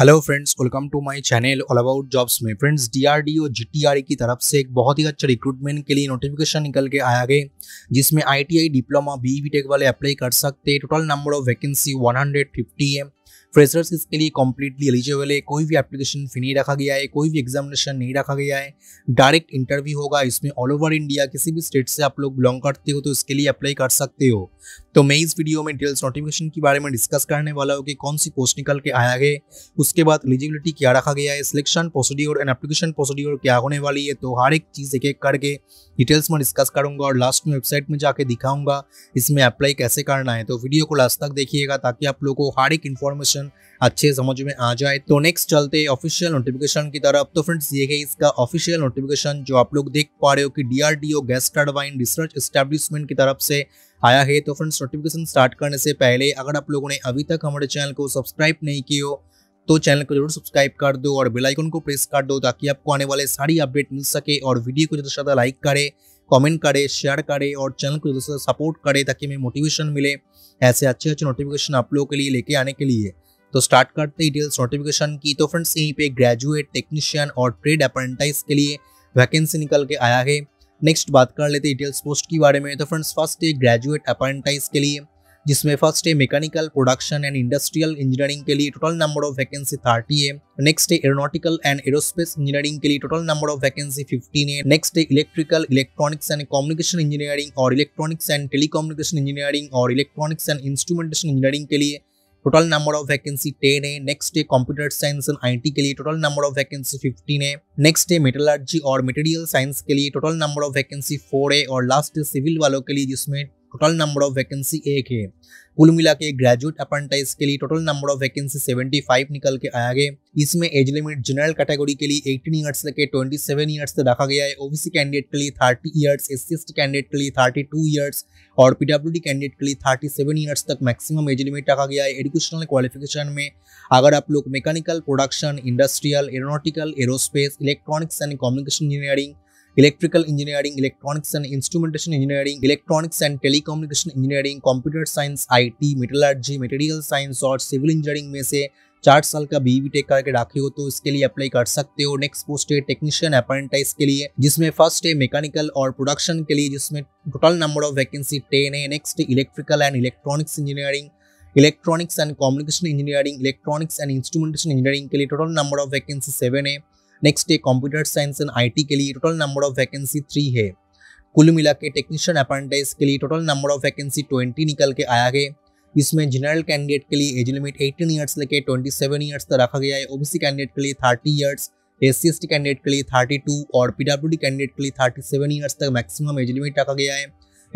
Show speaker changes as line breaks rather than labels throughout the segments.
hello friends welcome to my channel all about jobs में friends DRDO GTRE की तरफ से एक बहुत ही अच्छा रिक्रूटमेंट के लिए नोटिफिकेशन निकल के आया गया जिसमें आईटीआई डिप्लोमा बीई टेक वाले अप्लाई कर सकते टोटल नंबर ऑफ वैकेंसी 150 है फ्रेशर्स इसके लिए कम्प्लीटली एलिजिबल है कोई भी एप्लीकेशन फी नहीं रखा गया है कोई भी एग्जामिनेशन नहीं रखा गया है डायरेक्ट इंटरव्यू होगा इसमें ऑल ओवर इंडिया किसी भी स्टेट से आप लोग बिलोंग करते हो तो इसके लिए अप्लाई कर सकते हो तो मैं इस वीडियो में डिटेल्स नोटिफिकेशन के बारे में डिस्कस करने वाला हूँ कि कौन सी पोस्ट निकल के आया है उसके बाद एलिजिबिलिटी क्या रखा गया है selection procedure and application procedure क्या होने वाली है तो हर एक चीज़ एक एक करके डिटेल्स में डिस्कस करूंगा और लास्ट में वेबसाइट में जाके दिखाऊंगा इसमें अप्लाई कैसे करना है तो वीडियो को लास्ट तक देखिएगा ताकि आप लोग को हर एक इन्फॉर्मेशन नोटिफिकेशन अच्छे समझ में आ जाए तो नेक्स्ट चलते ऑफिशियल नोटिफिकेशन की तरफ तो फ्रेंड्स ये है इसका ऑफिशियल नोटिफिकेशन जो आप लोग देख पा रहे हो कि DRDO gas turbine research establishment की तरफ से आया है तो फ्रेंड्स नोटिफिकेशन स्टार्ट करने से पहले अगर आप लोगों ने अभी तक हमारे चैनल को सब्सक्राइब नहीं किया तो चैनल को जरूर सब्सक्राइब कर दो और बेल आइकन को प्रेस कर दो ताकि आपको आने वाले सारी अपडेट मिल सके और वीडियो को ज़्यादा से ज़्यादा लाइक करे कमेंट करे शेयर करे और चैनल को ज़्यादा से ज़्यादा सपोर्ट करे ताकि हमें मोटिवेशन मिले ऐसे अच्छे अच्छे नोटिफिकेशन आप लोगों के लिए लेके आने के लिए तो स्टार्ट करते ही डिटेल्स नोटिफिकेशन की तो फ्रेंड्स यहीं पे ग्रेजुएट टेक्नीशियन और ट्रेड अप्रेंटाइज के लिए वैकेंसी निकल के आया है नेक्स्ट बात कर लेते डिटेल्स पोस्ट के बारे में तो फ्रेंड्स फर्स्ट है ग्रेजुएट अप्रेंटाइज के लिए जिसमें फर्स्ट है mechanical production and industrial engineering के लिए total number of vacancy thirty है नेक्स्ट है एरोनॉटिकल एंड एरोस्पेस इंजीनियरिंग के लिए total number of vacancy fifteen है नेक्स्ट है electrical electronics and communication engineering और इलेक्ट्रॉनिक्स एंड टेलीकम्युनिकेशन इंजीनियरिंग और इलेक्ट्रॉनिक्स एंड इंस्ट्रूमेंटेशन इंजीनियरिंग के लिए total number of vacancy ten है नेक्स्ट है कंप्यूटर साइंस एंड आईटी के लिए total number of vacancy fifteen है नेक्स्ट है मेटलर्जी और मटेरियल साइंस के लिए total number of vacancy four है और लास्ट है सिविल वालों के लिए जिसमें टोटल नंबर ऑफ वैकेंसी एक है कुल मिला के ग्रेजुएट अप्रेंटाइज के लिए टोटल नंबर ऑफ वैकेंसी 75 निकल के आया गया इसमें एज लिमिट जनरल कैटेगरी के लिए 18 ईयर्स से लेके 27 ईयर्स तक रखा गया है ओबीसी कैंडिडेट के लिए 30 इयर्स एस सी कैंडिडेट के लिए 32 ईयर्स और पीडब्ल्यूडी कैंडिडेट के लिए 37 ईयर्स तक मैक्सिमम एज लिमिट रखा गया है एजुकेशनल क्वालिफिकेशन में अगर आप लोग mechanical production industrial aeronautical aerospace electronics and communication engineering electrical engineering electronics and instrumentation engineering electronics and telecommunication engineering computer science T metallurgy material science और civil engineering में से चार साल का बीवी टेक e करके रखे हो तो इसके लिए अप्लाई कर सकते हो नेक्स्ट पोस्ट है टेक्नीशियन अप्रेंटाइज के लिए जिसमें फर्स्ट है मैकेनिकल और प्रोडक्शन के लिए जिसमें total number of vacancy ten है next electrical and electronics engineering electronics and communication engineering electronics and instrumentation engineering के लिए total number of vacancy seven है नेक्स्ट है कंप्यूटर साइंस एंड आईटी के लिए total number of vacancy three है कुल मिला के टेक्नीशियन अप्रेंटिस के लिए total number of vacancy twenty निकल के आया है इसमें जनरल कैंडिडेट के लिए एज लिमिट एटीन ईयर्स लेके सेवन ईयर्स तक रखा गया है ओबीसी कैंडिडेट के लिए thirty years S C candidate के लिए थर्टी टू और पीडब्ल्यू कैंडिडेट के लिए थर्टी सेवन ईयर्स तक मैक्सिमम एज लिमिट रखा गया है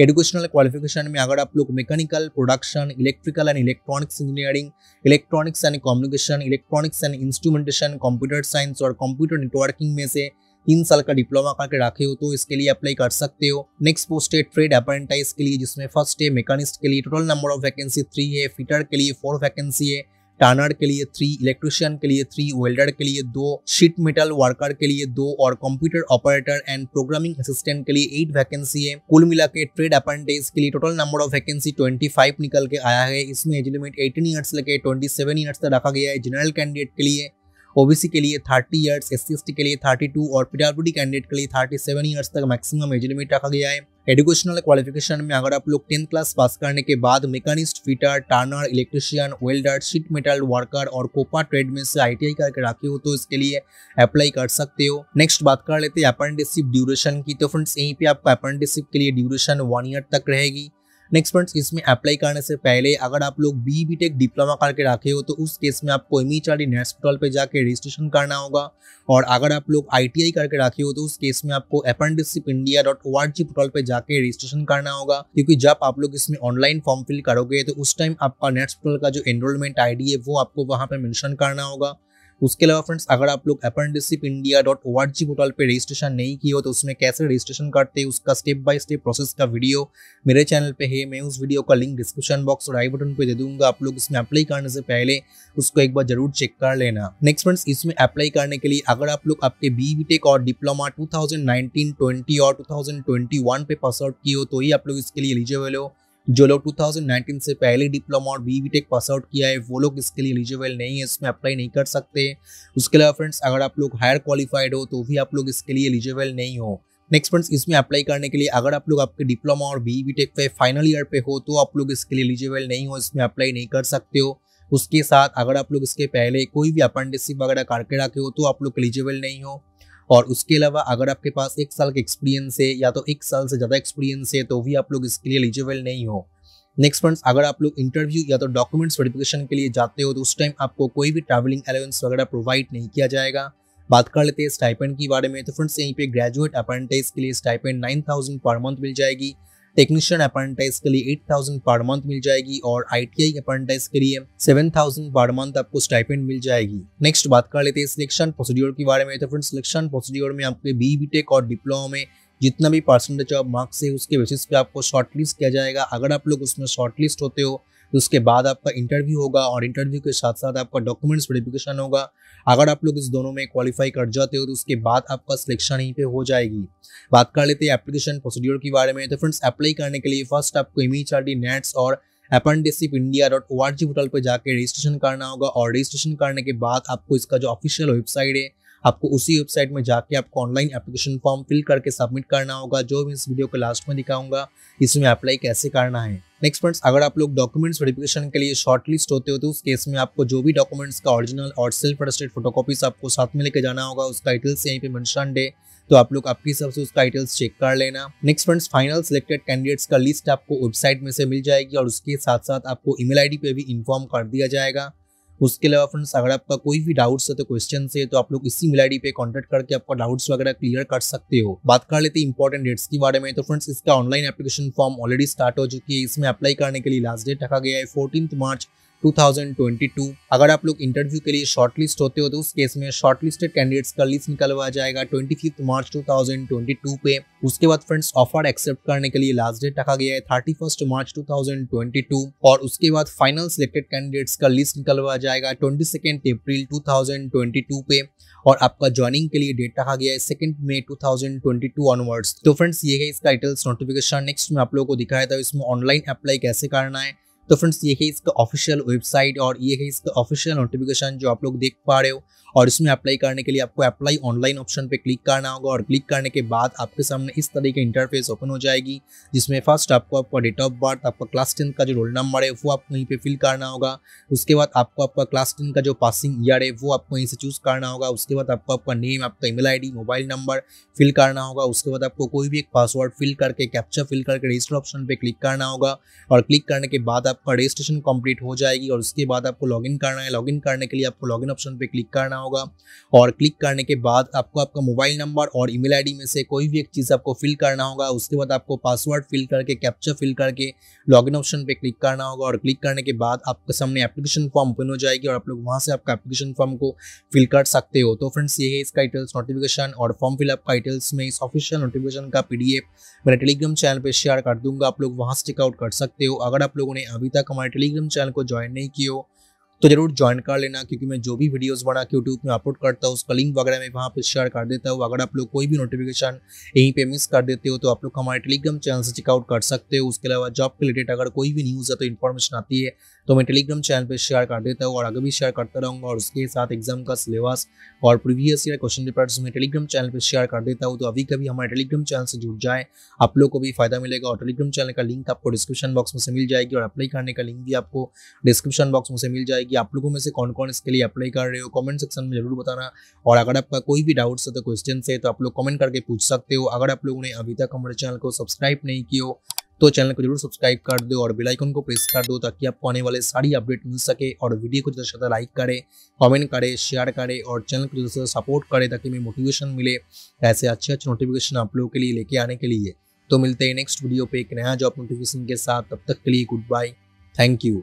एडुकेशनल क्वालिफिकेशन में अगर आप लोग mechanical production electrical and electronics engineering electronics and communication electronics and instrumentation computer science और कंप्यूटर नेटवर्किंग में से तीन साल का डिप्लोमा करके रखे हो तो इसके लिए अप्लाई कर सकते हो नेक्स्ट पोस्ट है ट्रेड अप्रेंटाइज के लिए जिसमें फर्स्ट है मेकानिस्ट के लिए total number of vacancy three है फिटर के लिए फोर वैकेंसी है टर्नर के लिए थ्री इलेक्ट्रिशियन के लिए थ्री वेल्डर के लिए दो शीट मेटल वर्कर के लिए दो और computer operator and programming assistant के लिए एट वैकेंसी है कुल मिला के ट्रेड अपेंटेज के लिए total number of vacancy twenty five निकल के आया है इसमें एज लिमिट एटीन ईयर्स लगे ट्वेंटी सेवन ईयर्स तक रखा गया है जनरल कैंडिडेट के लिए ओबीसी के लिए थर्टी ईयर्स एस के लिए थर्टी टू और पीडब्ल्यूडी कैंडिडेट के लिए थर्टी सेवन ईयर्स तक मैक्सिमम एज लिमिट रखा गया है एजुकेशनल क्वालिफिकेशन में अगर आप लोग टेंथ क्लास पास करने के बाद machinist fitter turner electrician welder sheet metal worker और कोपा ट्रेड में से आईटीआई करके रखे हो तो इसके लिए अप्लाई कर सकते हो नेक्स्ट बात कर लेते हैं अप्रेंटिसिप ड्यूरेशन की तो फ्रेंड्स यहीं पे आपका अप्रेंटिसिप के लिए ड्यूरेशन वन ईयर तक रहेगी नेक्स्ट फ्रेंड्स इसमें अप्लाई करने से पहले अगर आप लोग बी बी टेक डिप्लोमा करके रखे हो तो उस केस में आपको एम ई चार पोर्टल पर जाके रजिस्ट्रेशन करना होगा और अगर आप लोग आई टी आई करके रखे हो तो उस केस में आपको apprenticeship India dot O R G portal पर जाके रजिस्ट्रेशन करना होगा क्योंकि जब आप लोग इसमें ऑनलाइन फॉर्म फिल करोगे तो उस टाइम आपका नेट्स पोर्टल का जो एनरोलमेंट आई डी है वो आपको वहाँ पर मैंशन करना होगा उसके अलावा फ्रेंड्स अगर आप लोग apprenticeship India dot O R G portal पर रजिस्ट्रेशन नहीं किए हो तो उसमें कैसे रजिस्ट्रेशन करते हैं उसका स्टेप बाय स्टेप प्रोसेस का वीडियो मेरे चैनल पे है मैं उस वीडियो का लिंक डिस्क्रिप्शन बॉक्स और आई बटन पे दे दूंगा आप लोग इसमें अप्लाई करने से पहले उसको एक बार जरूर चेक कर लेना नेक्स्ट फ्रेंड्स इसमें अप्लाई करने के लिए अगर आप लोग आपके बी और diploma two thousand nineteen twenty और टू थाउजेंड ट्वेंटी वन पे पास आउट किए हो तो ही आप लोग इसके लिए एलिजिबल हो जो लोग 2019 से पहले डिप्लोमा और बी टेक पास आउट किया है वो लोग इसके लिए एलिजिबल नहीं है इसमें अप्लाई नहीं कर सकते उसके अलावा फ्रेंड्स अगर आप लोग हायर क्वालिफाइड हो तो भी आप लोग इसके लिए एलिजिबल नहीं हो नेक्स्ट फ्रेंड्स इसमें अप्लाई करने के लिए अगर आप लोग आपके डिप्लोमा और बी बी टेक पे फाइनल ईयर पे हो तो आप लोग इसके लिए एलिजिबल नहीं हो इसमें अप्लाई नहीं कर सकते हो उसके साथ अगर आप लोग इसके पहले कोई भी अपेंडिसिप वगैरह करके रखे हो तो आप लोग एलिजिबल नहीं हो और उसके अलावा अगर आपके पास एक साल का एक्सपीरियंस है या तो एक साल से ज़्यादा एक्सपीरियंस है तो भी आप लोग इसके लिए एलिजिबल नहीं हो नेक्स्ट फ्रेंड्स अगर आप लोग इंटरव्यू या तो डॉक्यूमेंट्स वेरिफिकेशन के लिए जाते हो तो उस टाइम आपको कोई भी ट्रैवलिंग अलाउंस वगैरह प्रोवाइड नहीं किया जाएगा बात कर लेते हैं स्टाइपेंड के बारे में तो फ्रेंड्स यहीं पे ग्रेजुएट अप्रेंटिस के लिए stipend nine thousand per month मिल जाएगी टेक्नीशियन अपॉइंटाइज के लिए एट थाउजेंड पर मंथ मिल जाएगी और आई टी आई अपॉइंटाइज के लिए सेवन थाउजेंड पर मंथ आपको स्टाइपेंड मिल जाएगी नेक्स्ट बात कर लेते हैं सिलेक्शन प्रोसीड्योर के बारे में तो फ्रेंड सिलेक्शन प्रोसीड्योर में आपके बी बी टेक और डिप्लोमा में जितना भी परसेंटेज ऑफ मार्क्स है उसके बेसिस पे आपको शॉर्टलिस्ट किया जाएगा अगर आप लोग उसमें शॉर्टलिस्ट होते हो तो उसके बाद आपका इंटरव्यू होगा और इंटरव्यू के साथ साथ आपका डॉक्यूमेंट्स वेरिफिकेशन होगा अगर आप लोग इस दोनों में क्वालिफाई कर जाते हो तो उसके बाद आपका सिलेक्शन यहीं पे हो जाएगी बात कर लेते हैं एप्लीकेशन प्रोसीड्योर के बारे में तो फ्रेंड्स अप्लाई करने के लिए फर्स्ट आपको एम नेट्स और apprenticeship India dot O R G portal पर जाकर रजिस्ट्रेशन करना होगा और रजिस्ट्रेशन करने के बाद आपको इसका जो ऑफिशियल वेबसाइट है आपको उसी वेबसाइट में जाके आपको ऑनलाइन एप्लीकेशन फॉर्म फिल करके सबमिट करना होगा जो भी इस वीडियो के लास्ट में दिखाऊंगा इसमें अप्लाई कैसे करना है नेक्स्ट फ्रेंड्स अगर आप लोग डॉक्यूमेंट्स वेरिफिकेशन के लिए शॉर्ट लिस्ट होते हो तो उस केस में आपको जो भी डॉक्यूमेंट्स का ऑरिजिनल और सेल्फ अटेस्टेड फोटोकॉपीज आपको साथ में लेके जाना होगा उसका डिटेल्स यहीं पे मेंशन डे तो आप लोग आपकी हिसाब से उसका डिटेल्स चेक कर लेना next friends final selected candidates का लिस्ट आपको वेबसाइट में से मिल जाएगी और उसके साथ साथ आपको ईमेल आईडी पे भी इन्फॉर्म कर दिया जाएगा उसके अलावा फ्रेंड्स अगर आपका कोई भी डाउट्स है तो क्वेश्चन है तो आप लोग इसी मिल आई पे कॉन्टेक्ट करके आपका डाउट्स वगैरह क्लियर कर सकते हो बात कर लेते हैं इंपॉर्टेंट डेट्स के बारे में तो फ्रेंड्स इसका online application form already start हो चुकी है इसमें अप्लाई करने के लिए लास्ट डेट रखा गया है फोर्टीन मार्च 2022 अगर आप लोग इंटरव्यू के लिए शॉर्टलिस्ट होते हो तो उस केस में शॉर्टलिस्टेड कैंडिडेट्स का लिस्ट निकलवा जाएगा 25 मार्च 2022 पे उसके बाद फ्रेंड्स ऑफर एक्सेप्ट करने के लिए लास्ट डेट रखा गया है 31 मार्च 2022 और उसके बाद फाइनल सिलेक्टेड कैंडिडेट्स का लिस्ट निकलवा जाएगा ट्वेंटी अप्रैल टू पे और आपका ज्वाइनिंग के लिए डेट रखा गया है सेकेंड मे टू ऑनवर्ड्स तो फ्रेंड्स ये है इसका डिटेल्स नोटिफिकेशन नेक्स्ट में आप लोगों को दिखाया था इसमें ऑनलाइन अप्लाई कैसे करना है तो फ्रेंड्स ये है इसका ऑफिशियल वेबसाइट और ये है इसका ऑफिशियल नोटिफिकेशन जो आप लोग देख पा रहे हो और इसमें अप्लाई करने के लिए आपको अप्लाई ऑनलाइन ऑप्शन पे क्लिक करना होगा और क्लिक करने के बाद आपके सामने इस तरह की इंटरफेस ओपन हो जाएगी जिसमें फर्स्ट आपको आपका डेट ऑफ बर्थ आपका क्लास टेन का जो रोल नंबर है वो आपको यहीं पर फिल करना होगा उसके बाद आपको आपका क्लास टेन का जो पासिंग ईयर है वो आपको वहीं से चूज़ करना होगा उसके बाद आपको आपका नेम आपका email ID mobile number fill करना होगा उसके बाद आपको कोई भी एक पासवर्ड फिल करके कैप्चर फिल करके रजिस्टर ऑप्शन पे क्लिक करना होगा और क्लिक करने के बाद आपका रजिस्ट्रेशन कंप्लीट हो जाएगी और उसके बाद आपको लॉगिन करना है लॉगिन करने के लिए आपको लॉगिन ऑप्शन पे क्लिक करना करना होगा और क्लिक करने के बाद आपको आपका मोबाइल नंबर और ईमेल आईडी में से कोई भी एक चीज़ आपको फिल करना होगा उसके बाद आपको पासवर्ड फिल करके कैप्चर फिल करके लॉगिन ऑप्शन पे क्लिक करना होगा और क्लिक करने के बाद आपके सामने एप्लीकेशन फॉर्म ओपन हो जाएगी और आप लोग वहाँ से आपका एप्लीकेशन फॉर्म को फिल कर सकते हो तो फ्रेंड्स ये है इसका डिटेल्स नोटिफिकेशन और फॉर्म फिलअप का डिटेल्स में इस ऑफिशियल नोटिफिकेशन का पी मेरे टेलीग्राम चैनल पर शेयर कर दूंगा आप लोग वहाँ से चेकआउट कर सकते हो अगर आप लोगों ने अभी तक हमारे टेलीग्राम चैनल को ज्वाइन नहीं किया हो तो जरूर ज्वाइन कर लेना क्योंकि मैं जो भी वीडियोस बना के यूट्यूब में अपलोड करता हूँ उसका लिंक वगैरह मैं वहाँ पर शेयर कर देता हूँ अगर आप लोग कोई भी नोटिफिकेशन यहीं पे मिस कर देते हो तो आप लोग हमारे टेलीग्राम चैनल से चेकआउट कर सकते हो उसके अलावा जॉब के रिलेटेड अगर कोई भी न्यूज़ है तो इन्फॉर्मेशन आती है तो मैं टेलीग्राम चैनल पर शेयर कर देता हूँ और आगे भी शेयर करता रहूँगा और उसके साथ एग्जाम का सिलेबस और प्रीवियस ईयर क्वेश्चन पेपर्स मैं टेलीग्राम चैनल पर शेयर कर देता हूँ तो अभी कभी हमारे टेलीग्राम चैनल से जुड़ जाए आप लोग को भी फायदा मिलेगा और टेलीग्राम चैनल का लिंक आपको डिस्क्रिप्शन बॉक्स में से मिल जाएगी और अप्लाई करने का लिंक भी आपको डिस्क्रिप्शन बॉक्स में से मिल जाएगी आप लोगों में से कौन कौन इसके लिए अप्लाई कर रहे हो कॉमेंट सेक्शन में जरूर बताना और अगर आपका कोई भी डाउट्स है तो क्वेश्चन है तो आप लोग कमेंट करके पूछ सकते हो अगर आप लोगों ने अभी तक हमारे चैनल को सब्सक्राइब नहीं किया तो चैनल को जरूर सब्सक्राइब कर दो और बेलाइकन को प्रेस कर दो ताकि आपको आने वाले सारी अपडेट मिल सके और वीडियो को ज़्यादा से ज़्यादा लाइक करें कमेंट करें शेयर करें और चैनल को ज़्यादा से ज़्यादा सपोर्ट करें ताकि हमें मोटिवेशन मिले ऐसे अच्छे अच्छे नोटिफिकेशन आप लोगों के लिए लेके आने के लिए तो मिलते हैं नेक्स्ट वीडियो पे एक नया जॉब नोटिफिकेशन के साथ तब तक के लिए गुड बाय थैंक यू